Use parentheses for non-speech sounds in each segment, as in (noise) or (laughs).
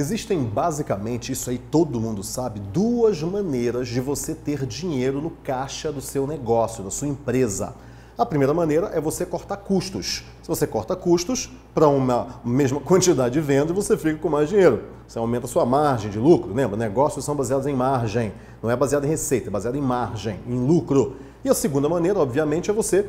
Existem basicamente, isso aí todo mundo sabe, duas maneiras de você ter dinheiro no caixa do seu negócio, da sua empresa. A primeira maneira é você cortar custos. Se você corta custos para uma mesma (laughs) quantidade de venda, você fica com mais dinheiro. Você aumenta a sua margem de lucro. Lembra, negócios são baseados em margem. Não é baseado em receita, é baseado em margem, em lucro. E a segunda maneira, obviamente, é você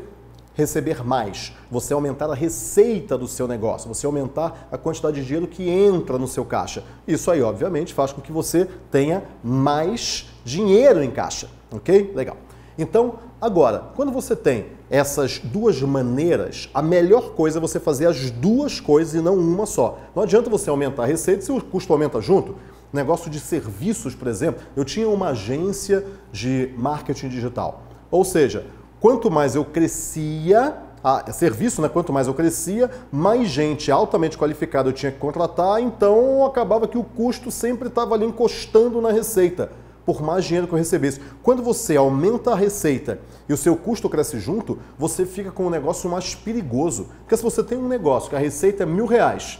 receber mais, você aumentar a receita do seu negócio, você aumentar a quantidade de dinheiro que entra no seu caixa. Isso aí, obviamente, faz com que você tenha mais dinheiro em caixa, ok? Legal. Então, agora, quando você tem essas duas maneiras, a melhor coisa é você fazer as duas coisas e não uma só. Não adianta você aumentar a receita se o custo aumenta junto. Negócio de serviços, por exemplo, eu tinha uma agência de marketing digital. Ou seja, Quanto mais eu crescia, a serviço, né? Quanto mais eu crescia, mais gente altamente qualificada eu tinha que contratar, então acabava que o custo sempre estava ali encostando na receita, por mais dinheiro que eu recebesse. Quando você aumenta a receita e o seu custo cresce junto, você fica com um negócio mais perigoso. Porque se você tem um negócio que a receita é mil reais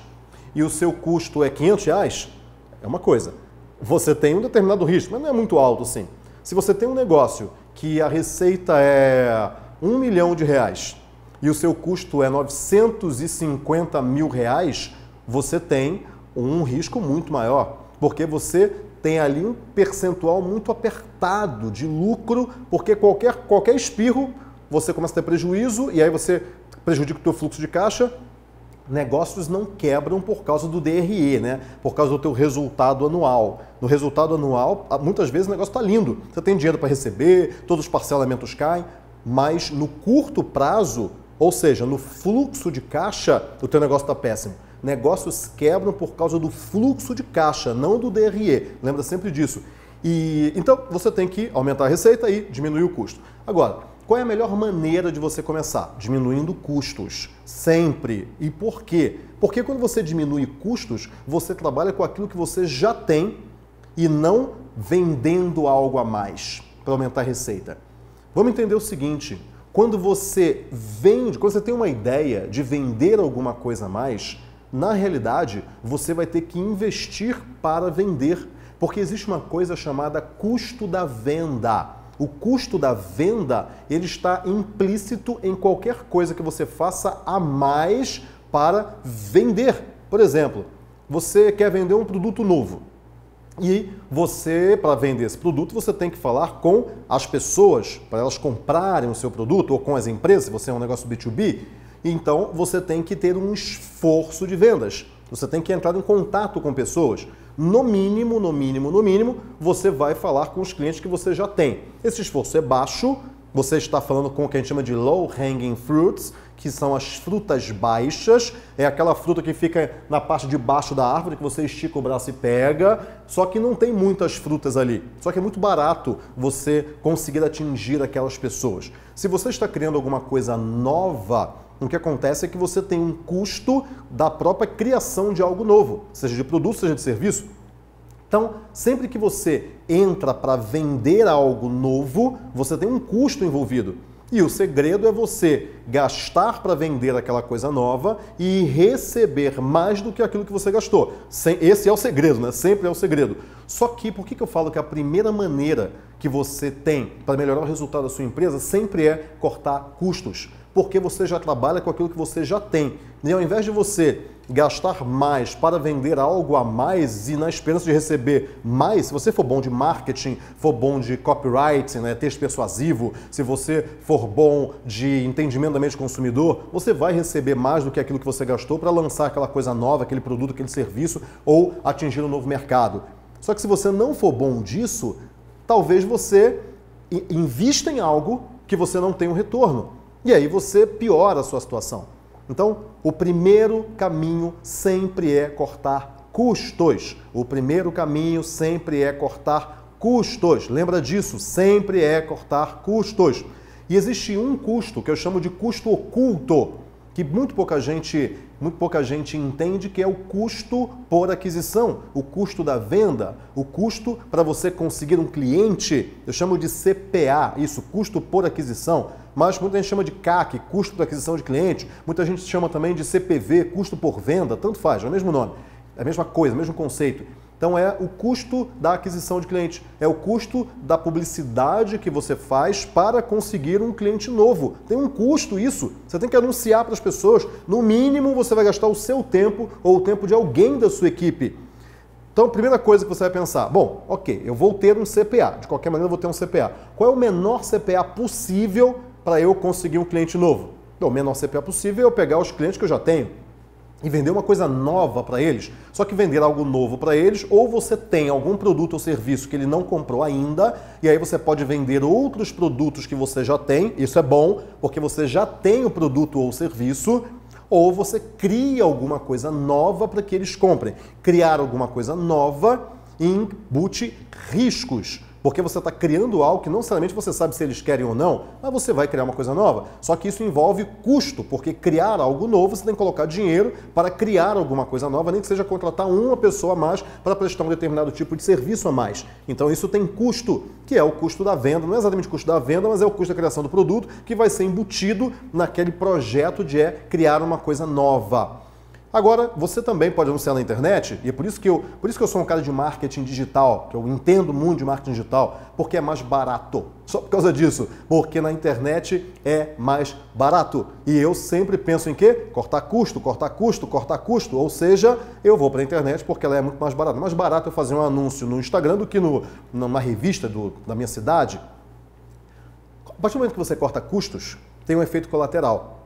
e o seu custo é 500 reais, é uma coisa. Você tem um determinado risco, mas não é muito alto assim. Se você tem um negócio que a receita é um milhão de reais e o seu custo é 950 mil reais, você tem um risco muito maior, porque você tem ali um percentual muito apertado de lucro, porque qualquer, qualquer espirro você começa a ter prejuízo e aí você prejudica o teu fluxo de caixa negócios não quebram por causa do DRE, né? por causa do teu resultado anual. No resultado anual, ah, muitas vezes o negócio está lindo. Você tem dinheiro para receber, todos os parcelamentos caem, mas no curto prazo, ou seja, no fluxo de caixa, o teu negócio está péssimo. Negócios quebram por causa do fluxo de caixa, não do DRE. Lembra sempre disso. E então você tem que aumentar a receita e diminuir o custo. Agora, qual é a melhor maneira de você começar? Diminuindo custos, sempre. E por quê? Porque quando você diminui custos, você trabalha com aquilo que você já tem e não vendendo algo a mais para aumentar a receita. Vamos entender o seguinte: quando você vende, quando você tem uma ideia de vender alguma coisa a mais, na realidade você vai ter que investir para vender, porque existe uma coisa chamada custo da venda. O custo da venda, ele está implícito em qualquer coisa que você faça a mais para vender. Por exemplo, você quer vender um produto novo. E você, para vender esse produto, você tem que falar com as pessoas para elas comprarem o seu produto ou com as empresas, se você é um negócio B2B. Então você tem que ter um esforço de vendas. Você tem que entrar em contato com pessoas no mínimo, no mínimo, no mínimo, você vai falar com os clientes que você já tem. Esse esforço é baixo, você está falando com o que a gente chama de low hanging fruits, que são as frutas baixas, é aquela fruta que fica na parte de baixo da árvore que você estica o braço e pega, só que não tem muitas frutas ali. Só que é muito barato você conseguir atingir aquelas pessoas. Se você está criando alguma coisa nova, o que acontece é que você tem um custo da própria criação de algo novo, seja de produto, seja de serviço. Então, sempre que você entra para vender algo novo, você tem um custo envolvido. E o segredo é você gastar para vender aquela coisa nova e receber mais do que aquilo que você gastou. Esse é o segredo, né? Sempre é o segredo. Só que por que eu falo que a primeira maneira que você tem para melhorar o resultado da sua empresa sempre é cortar custos? porque você já trabalha com aquilo que você já tem. E ao invés de você gastar mais para vender algo a mais e na esperança de receber mais, se você for bom de marketing, for bom de copyright, né, texto persuasivo, se você for bom de entendimento da mente do consumidor, você vai receber mais do que aquilo que você gastou para lançar aquela coisa nova, aquele produto, aquele serviço ou atingir um novo mercado. Só que se você não for bom disso, talvez você invista em algo que você não tem um retorno. E aí você piora a sua situação. Então, o primeiro caminho sempre é cortar custos. O primeiro caminho sempre é cortar custos. Lembra disso? Sempre é cortar custos. E existe um custo que eu chamo de custo oculto, que muito pouca gente muito pouca gente entende que é o custo por aquisição, o custo da venda, o custo para você conseguir um cliente. Eu chamo de CPA, isso, custo por aquisição mas muita gente chama de CAC, custo da aquisição de cliente, muita gente chama também de CPV, custo por venda, tanto faz, é o mesmo nome, é a mesma coisa, é o mesmo conceito. Então é o custo da aquisição de cliente, é o custo da publicidade que você faz para conseguir um cliente novo. Tem um custo isso. Você tem que anunciar para as pessoas. No mínimo, você vai gastar o seu tempo ou o tempo de alguém da sua equipe. Então, a primeira coisa que você vai pensar, bom, ok, eu vou ter um CPA, de qualquer maneira eu vou ter um CPA. Qual é o menor CPA possível para eu conseguir um cliente novo? Então, o menor CPA possível é eu pegar os clientes que eu já tenho e vender uma coisa nova para eles. Só que vender algo novo para eles, ou você tem algum produto ou serviço que ele não comprou ainda, e aí você pode vender outros produtos que você já tem. Isso é bom, porque você já tem o produto ou serviço, ou você cria alguma coisa nova para que eles comprem. Criar alguma coisa nova embute riscos porque você está criando algo que não necessariamente você sabe se eles querem ou não, mas você vai criar uma coisa nova. Só que isso envolve custo, porque criar algo novo você tem que colocar dinheiro para criar alguma coisa nova, nem que seja contratar uma pessoa a mais para prestar um determinado tipo de serviço a mais. Então isso tem custo, que é o custo da venda, não é exatamente o custo da venda, mas é o custo da criação do produto que vai ser embutido naquele projeto de é criar uma coisa nova. Agora, você também pode anunciar na internet, e é por isso que eu, por isso que eu sou um cara de marketing digital, que eu entendo o mundo de marketing digital, porque é mais barato. Só por causa disso, porque na internet é mais barato. E eu sempre penso em quê? Cortar custo, cortar custo, cortar custo, ou seja, eu vou para a internet porque ela é muito mais barata. Mais barato eu fazer um anúncio no Instagram do que no, numa revista do, da minha cidade. A partir do momento que você corta custos, tem um efeito colateral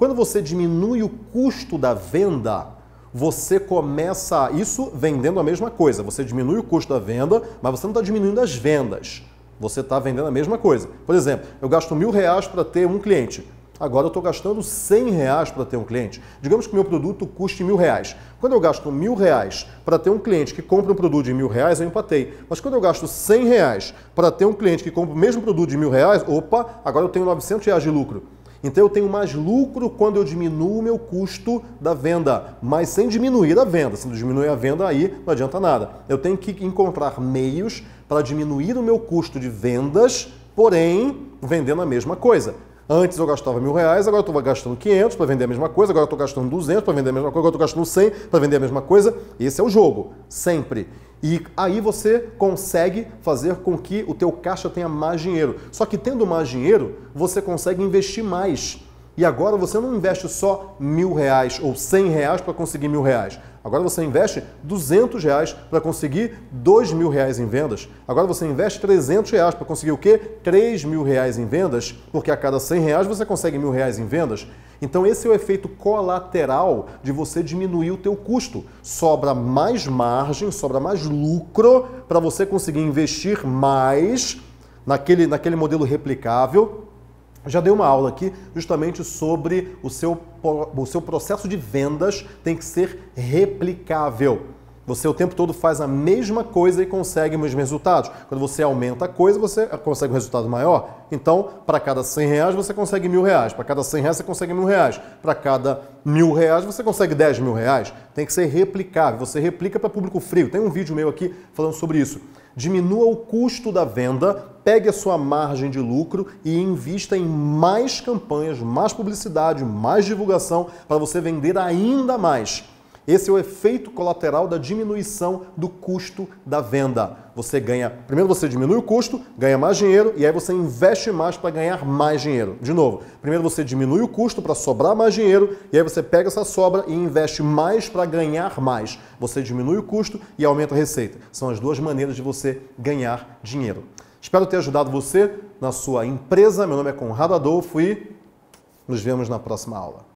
quando você diminui o custo da venda, você começa isso vendendo a mesma coisa. Você diminui o custo da venda, mas você não está diminuindo as vendas. Você está vendendo a mesma coisa. Por exemplo, eu gasto mil reais para ter um cliente. Agora eu estou gastando cem reais para ter um cliente. Digamos que meu produto custe mil reais. Quando eu gasto mil reais para ter um cliente que compra um produto de mil reais, eu empatei. Mas quando eu gasto cem reais para ter um cliente que compra o mesmo produto de mil reais, opa, agora eu tenho novecentos reais de lucro. Então eu tenho mais lucro quando eu diminuo o meu custo da venda, mas sem diminuir a venda. Se não diminuir a venda, aí não adianta nada. Eu tenho que encontrar meios para diminuir o meu custo de vendas, porém vendendo a mesma coisa. Antes eu gastava mil reais, agora eu estou gastando 500 para vender a mesma coisa, agora eu estou gastando 200 para vender a mesma coisa, agora eu estou gastando 100 para vender a mesma coisa. Esse é o jogo, sempre. E aí você consegue fazer com que o teu caixa tenha mais dinheiro. Só que tendo mais dinheiro, você consegue investir mais e agora você não investe só mil reais ou cem reais para conseguir mil reais. Agora você investe duzentos reais para conseguir dois mil reais em vendas. Agora você investe trezentos reais para conseguir o quê? Três mil reais em vendas, porque a cada cem reais você consegue mil reais em vendas. Então esse é o efeito colateral de você diminuir o teu custo. Sobra mais margem, sobra mais lucro para você conseguir investir mais naquele, naquele modelo replicável já dei uma aula aqui justamente sobre o seu, o seu processo de vendas tem que ser replicável. Você o tempo todo faz a mesma coisa e consegue os mesmos resultados. Quando você aumenta a coisa, você consegue um resultado maior. Então, para cada 100 reais, você consegue mil reais. Para cada 100 reais, você consegue mil reais. Para cada mil reais, você consegue 10 mil reais. Tem que ser replicável. Você replica para público frio. Tem um vídeo meu aqui falando sobre isso diminua o custo da venda, pegue a sua margem de lucro e invista em mais campanhas, mais publicidade, mais divulgação para você vender ainda mais. Esse é o efeito colateral da diminuição do custo da venda. Você ganha, primeiro você diminui o custo, ganha mais dinheiro e aí você investe mais para ganhar mais dinheiro. De novo, primeiro você diminui o custo para sobrar mais dinheiro e aí você pega essa sobra e investe mais para ganhar mais. Você diminui o custo e aumenta a receita. São as duas maneiras de você ganhar dinheiro. Espero ter ajudado você na sua empresa. Meu nome é Conrado Adolfo e nos vemos na próxima aula.